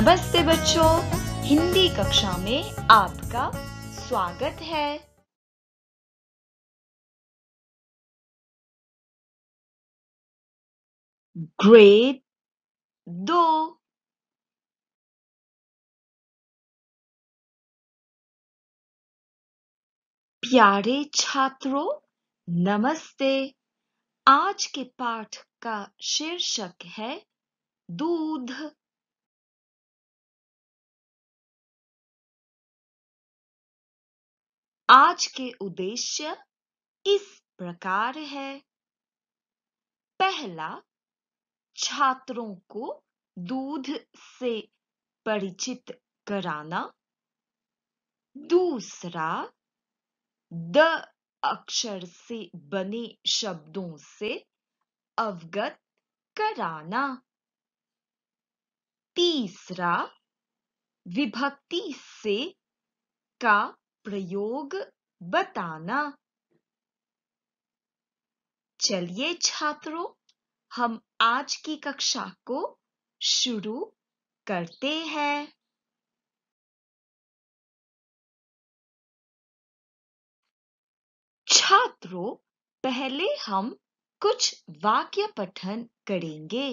नमस्ते बच्चों हिंदी कक्षा में आपका स्वागत है ग्रेड दो प्यारे छात्रों नमस्ते आज के पाठ का शीर्षक है दूध आज के उद्देश्य इस प्रकार है पहला छात्रों को दूध से परिचित कराना दूसरा द अक्षर से बने शब्दों से अवगत कराना तीसरा विभक्ति से का प्रयोग बताना चलिए छात्रों हम आज की कक्षा को शुरू करते हैं छात्रों पहले हम कुछ वाक्य पठन करेंगे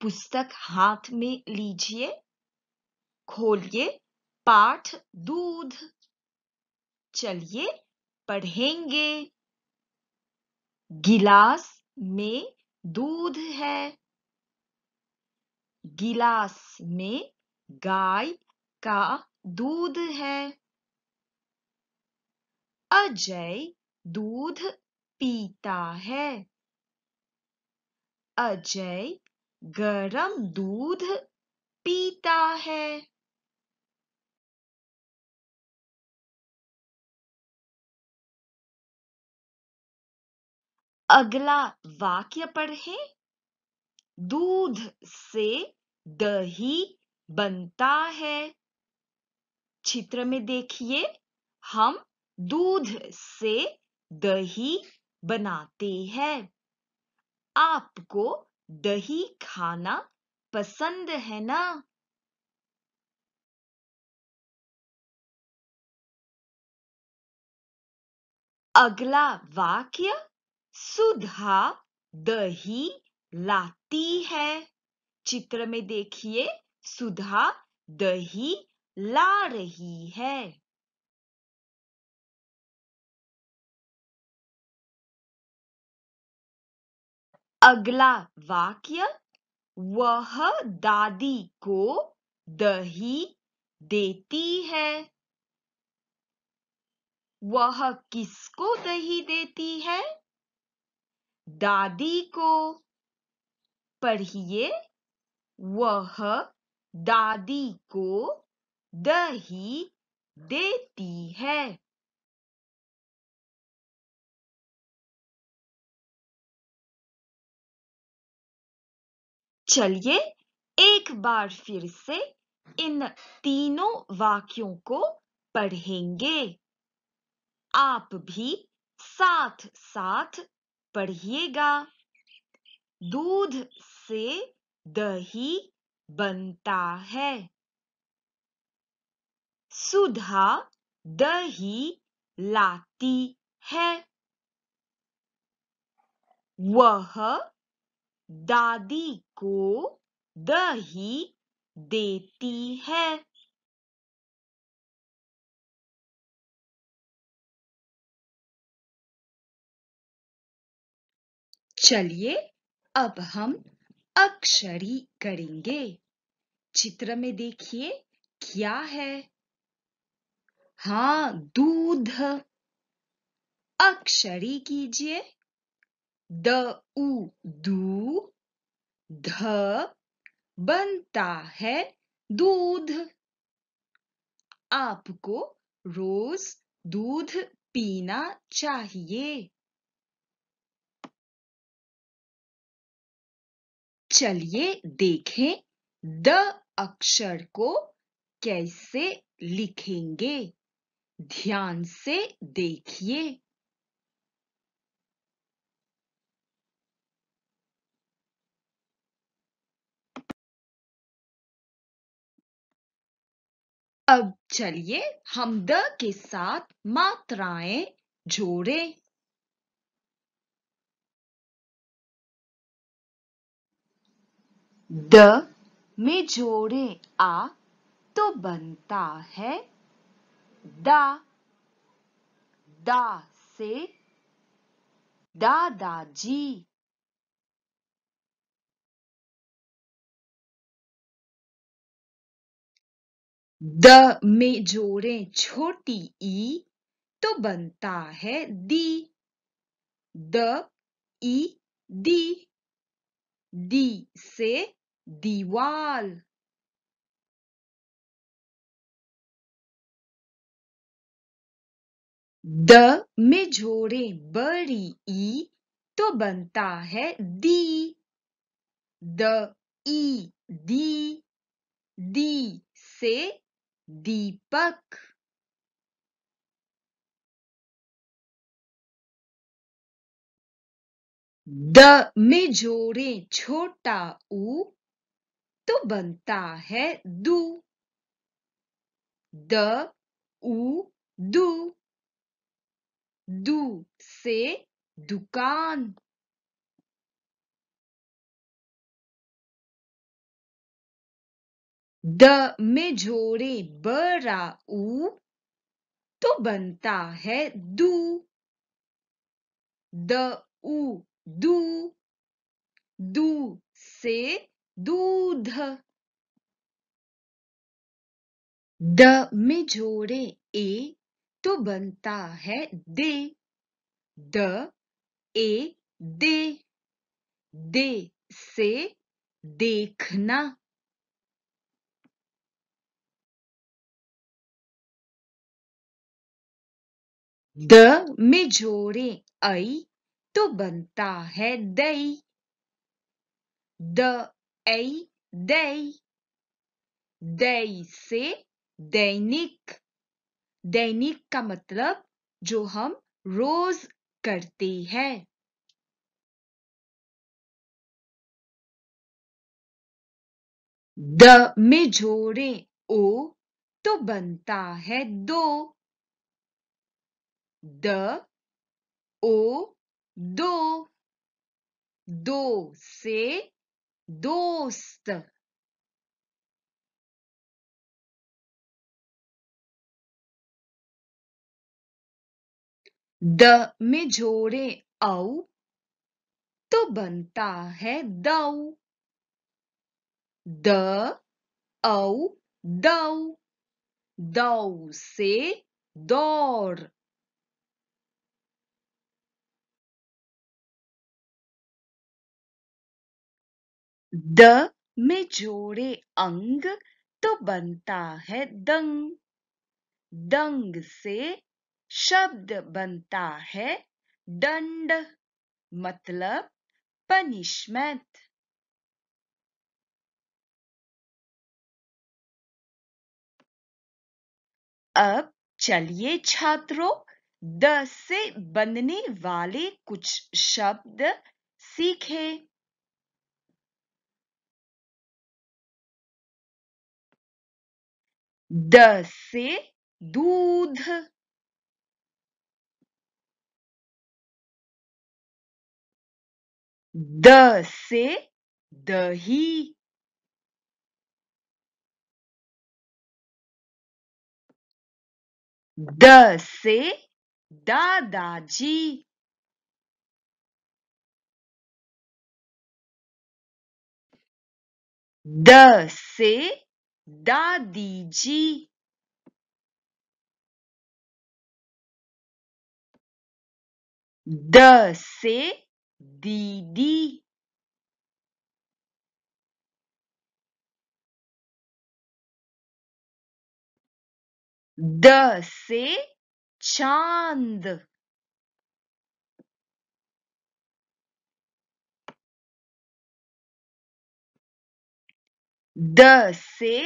पुस्तक हाथ में लीजिए खोलिए पाठ दूध चलिए पढ़ेंगे गिलास में दूध है गिलास में गाय का दूध है अजय दूध पीता है अजय गरम दूध पीता है अगला वाक्य पढ़ें दूध से दही बनता है चित्र में देखिए हम दूध से दही बनाते हैं आपको दही खाना पसंद है ना अगला वाक्य सुधा दही लाती है चित्र में देखिए सुधा दही ला रही है अगला वाक्य वह दादी को दही देती है वह किसको दही देती है दादी को पढ़िए वह दादी को दही देती है चलिए एक बार फिर से इन तीनों वाक्यों को पढ़ेंगे आप भी साथ साथ पढ़िएगा दूध से दही बनता है सुधा दही लाती है वह दादी को दही देती है चलिए अब हम अक्षरी करेंगे चित्र में देखिए क्या है हाँ दूध अक्षरी कीजिए द उ दू ध बनता है दूध आपको रोज दूध पीना चाहिए चलिए देखें द अक्षर को कैसे लिखेंगे ध्यान से देखिए अब चलिए हम द के साथ मात्राएं जोड़ें द में जोड़े आ तो बनता है दा दा से दादाजी द में जोड़े छोटी ई तो बनता है दी द ई दी दी से दीवाल द में जोड़े बड़ी ई तो बनता है दी द ई दी दी से दीपक द में जोड़े छोटा ऊ तो बनता है दू द उ दू दू से दुकान द में जोड़े बरा ऊ तो बनता है दू द उ दू दू से दूध द में जोड़े ए तो बनता है दे द ए दे दे से देखना द में जोड़े आई तो बनता है दई द a day. Day से दैनिक दैनिक का मतलब जो हम रोज करते हैं द में जोड़े ओ तो बनता है दो द ओ दो दो से दोस्त द में जोड़े औ तो बनता है दऊ द औ दऊ दऊ से दौड़ द में जोड़े अंग तो बनता है दंग दंग से शब्द बनता है दंड मतलब पनिशमेंट अब चलिए छात्रों द से बनने वाले कुछ शब्द सीखें द से दूध द से दही द से दादाजी द से दादी जी द से दीदी द से चांद द से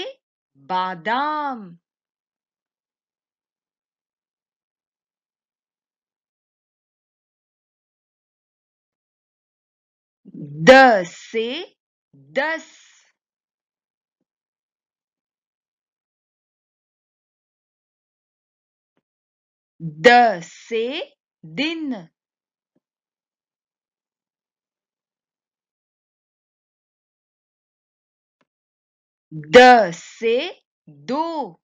बादाम द से दस द से दिन The say do.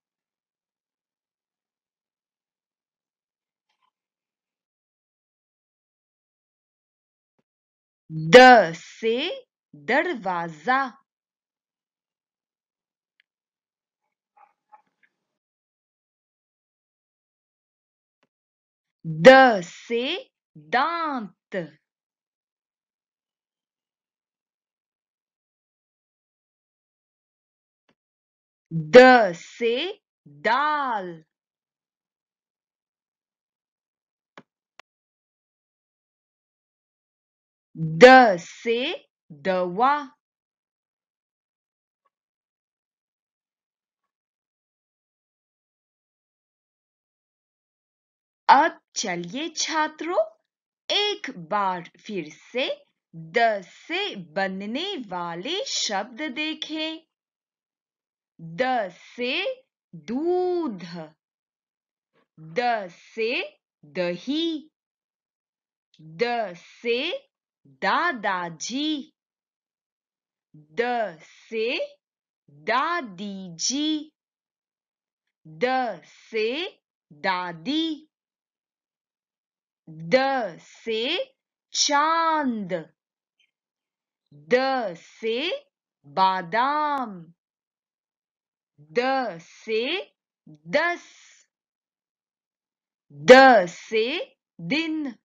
The say darwaza. The say dant. द से दाल द से दवा अब चलिए छात्रों एक बार फिर से द से बनने वाले शब्द देखें द से दूध द से दही द से दादाजी द से दादी जी द से दादी द से चांद द से बादाम de, say thus. De, say din.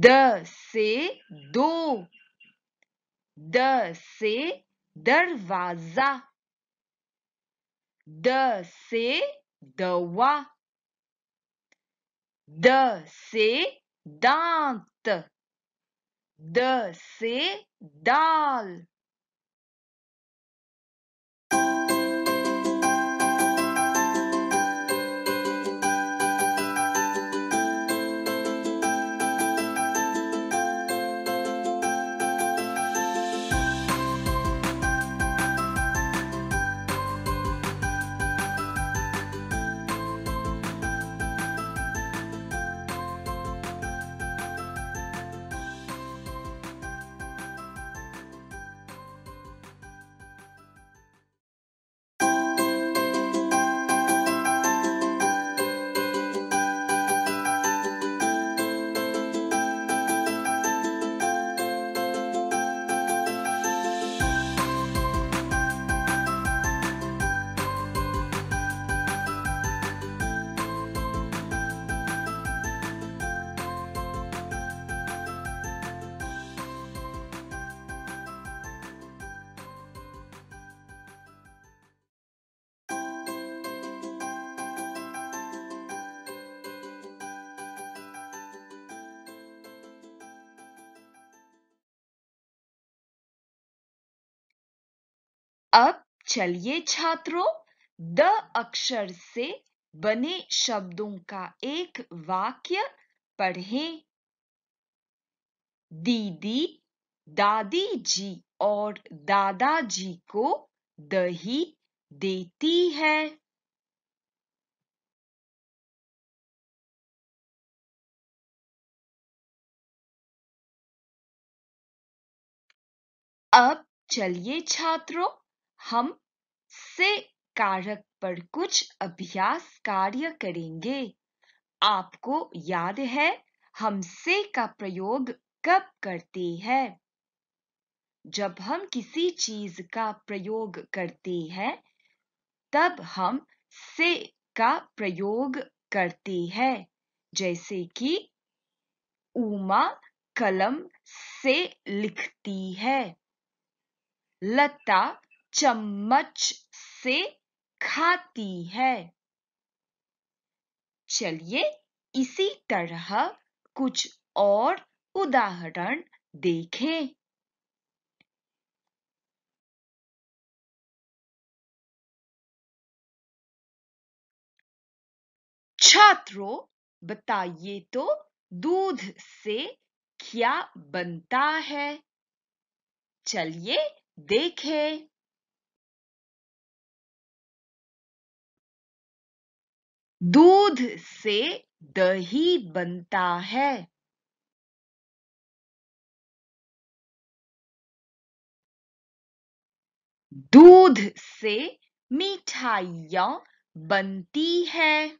De, say do. The say darwaza. The say dant. The dal. अब चलिए छात्रों द अक्षर से बने शब्दों का एक वाक्य पढ़ें दीदी दादी जी और दादाजी को दही देती है अब चलिए छात्रों हम से कारक पर कुछ अभ्यास कार्य करेंगे आपको याद है हम से का प्रयोग कब करते हैं जब हम किसी चीज का प्रयोग करते हैं तब हम से का प्रयोग करते हैं जैसे कि उमा कलम से लिखती है लता चम्मच से खाती है चलिए इसी तरह कुछ और उदाहरण देखें छात्रों बताइए तो दूध से क्या बनता है चलिए देखें दूध से दही बनता है दूध से मिठाइया बनती है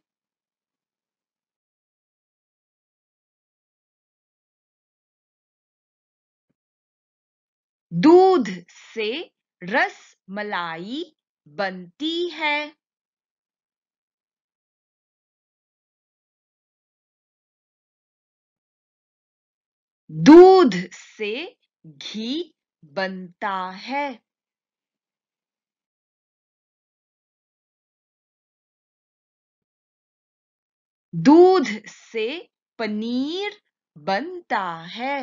दूध से रस मलाई बनती है दूध से घी बनता है दूध से पनीर बनता है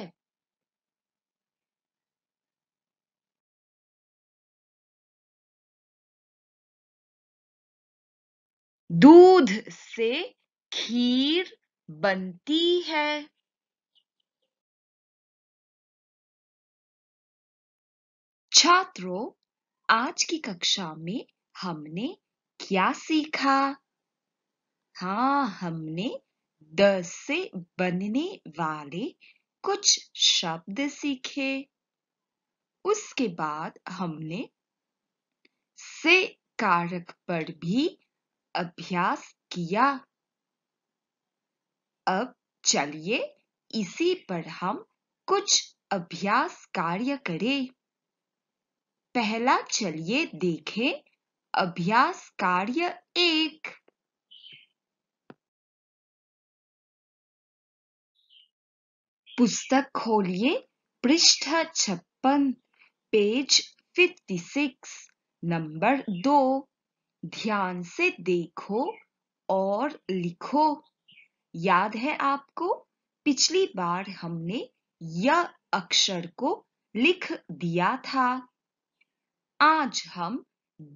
दूध से खीर बनती है छात्रों आज की कक्षा में हमने क्या सीखा हाँ हमने द से बनने वाले कुछ शब्द सीखे उसके बाद हमने से कारक पर भी अभ्यास किया अब चलिए इसी पर हम कुछ अभ्यास कार्य करें पहला चलिए देखें अभ्यास कार्य एक पुस्तक खोलिए पृष्ठ छप्पन पेज 56 नंबर दो ध्यान से देखो और लिखो याद है आपको पिछली बार हमने यह अक्षर को लिख दिया था आज हम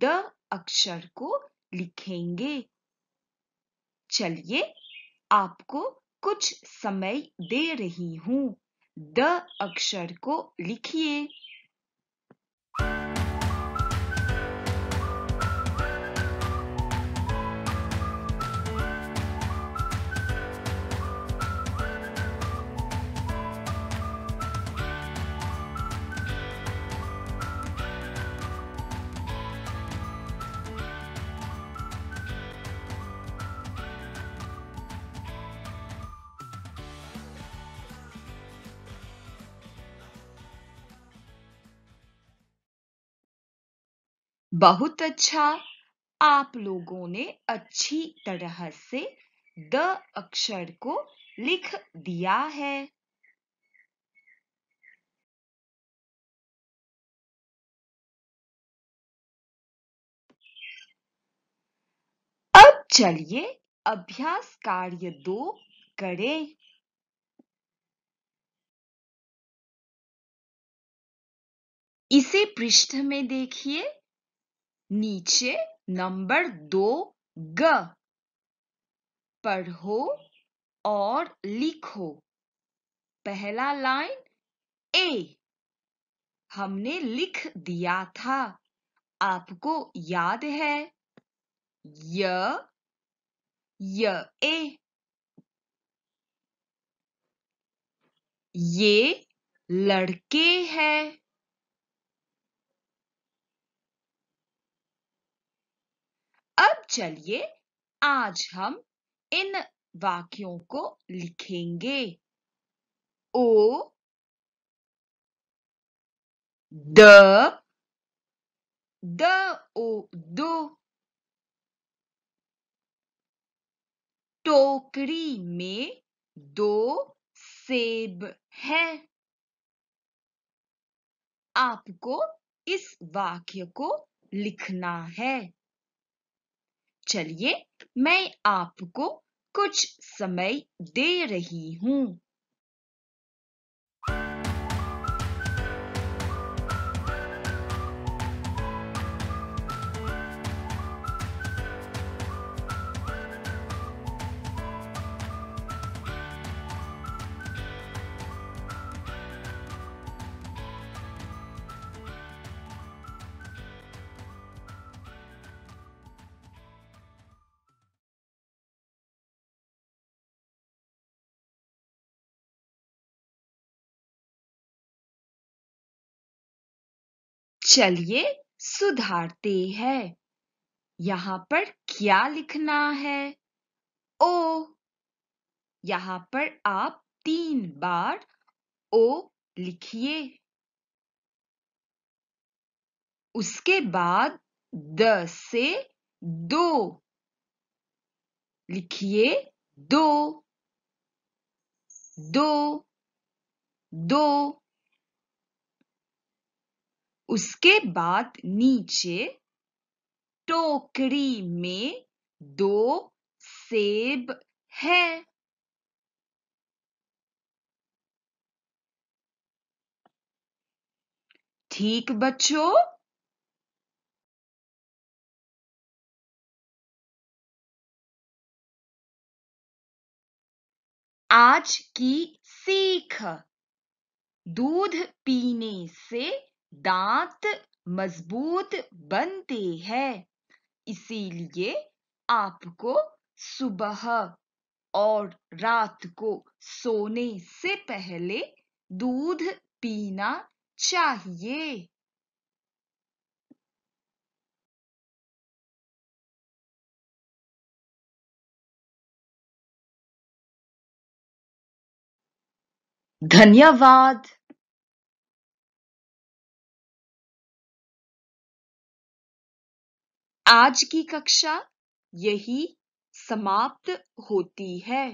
द अक्षर को लिखेंगे चलिए आपको कुछ समय दे रही हूं द अक्षर को लिखिए बहुत अच्छा आप लोगों ने अच्छी तरह से द अक्षर को लिख दिया है अब चलिए अभ्यास कार्य दो करें इसे पृष्ठ में देखिए नीचे नंबर दो ग पढ़ो और लिखो पहला लाइन ए हमने लिख दिया था आपको याद है य य ए ये लड़के हैं अब चलिए आज हम इन वाक्यों को लिखेंगे ओ द द ओ दो टोकरी में दो सेब है आपको इस वाक्य को लिखना है चलिए मैं आपको कुछ समय दे रही हूं चलिए सुधारते हैं यहां पर क्या लिखना है ओ यहां पर आप तीन बार ओ लिखिए उसके बाद द से दो लिखिए दो दो दो उसके बाद नीचे टोकरी में दो सेब है ठीक बच्चों आज की सीख दूध पीने से दांत मजबूत बनते हैं इसीलिए आपको सुबह और रात को सोने से पहले दूध पीना चाहिए धन्यवाद आज की कक्षा यही समाप्त होती है